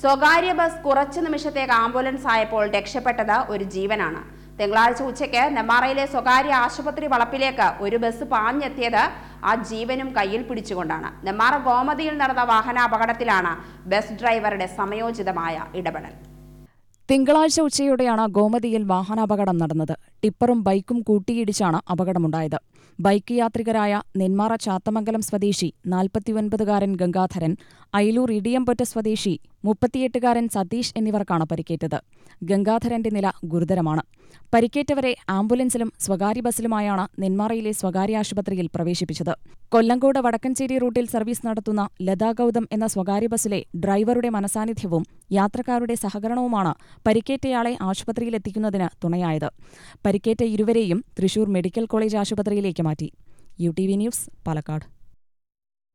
സ്വകാര്യ ബസ് കുറച്ചു നിമിഷത്തേക്ക് ആംബുലൻസ് ആയപ്പോൾ രക്ഷപ്പെട്ടത് ഒരു ജീവനാണ് തിങ്കളാഴ്ച ഉച്ചയ്ക്ക് നെമ്മാറയിലെ സ്വകാര്യ ആശുപത്രി വളപ്പിലേക്ക് ഒരു ബസ് പാഞ്ഞെത്തിയത് ആ ജീവനും കയ്യിൽ പിടിച്ചുകൊണ്ടാണ് നെമ്മാറ ഗോമതിയിൽ നടന്ന വാഹനാപകടത്തിലാണ് ബസ് ഡ്രൈവറുടെ സമയോചിതമായ ഇടപെടൽ തിങ്കളാഴ്ച ഉച്ചയോടെയാണ് ഗോമതിയിൽ വാഹനാപകടം നടന്നത് ടിപ്പറും ബൈക്കും കൂട്ടിയിടിച്ചാണ് അപകടമുണ്ടായത് ബൈക്ക് യാത്രികരായ നെന്മാറ ചാത്തമംഗലം സ്വദേശി നാൽപ്പത്തിയൊൻപതുകാരൻ ഗംഗാധരൻ അയിലൂർ ഇടിയമ്പൊറ്റ സ്വദേശി മുപ്പത്തിയെട്ടുകാരൻ സതീഷ് എന്നിവർക്കാണ് പരിക്കേറ്റത് ഗംഗാധരന്റെ നില ഗുരുതരമാണ് പരിക്കേറ്റവരെ ആംബുലൻസിലും സ്വകാര്യ ബസ്സിലുമായാണ് നെന്മാറയിലെ സ്വകാര്യ ആശുപത്രിയിൽ പ്രവേശിപ്പിച്ചത് കൊല്ലങ്കോട് വടക്കഞ്ചേരി റൂട്ടിൽ സർവീസ് നടത്തുന്ന ലതാ ഗൗതം എന്ന സ്വകാര്യ ബസ്സിലെ ഡ്രൈവറുടെ മനസാന്നിധ്യവും യാത്രക്കാരുടെ സഹകരണവുമാണ് പരിക്കേറ്റയാളെ ആശുപത്രിയിലെത്തിക്കുന്നതിന് തുണയായത് പരിക്കേറ്റ ഇരുവരെയും തൃശൂർ മെഡിക്കൽ കോളേജ് ആശുപത്രിയിലേക്ക് മാറ്റി U T V news Palakkad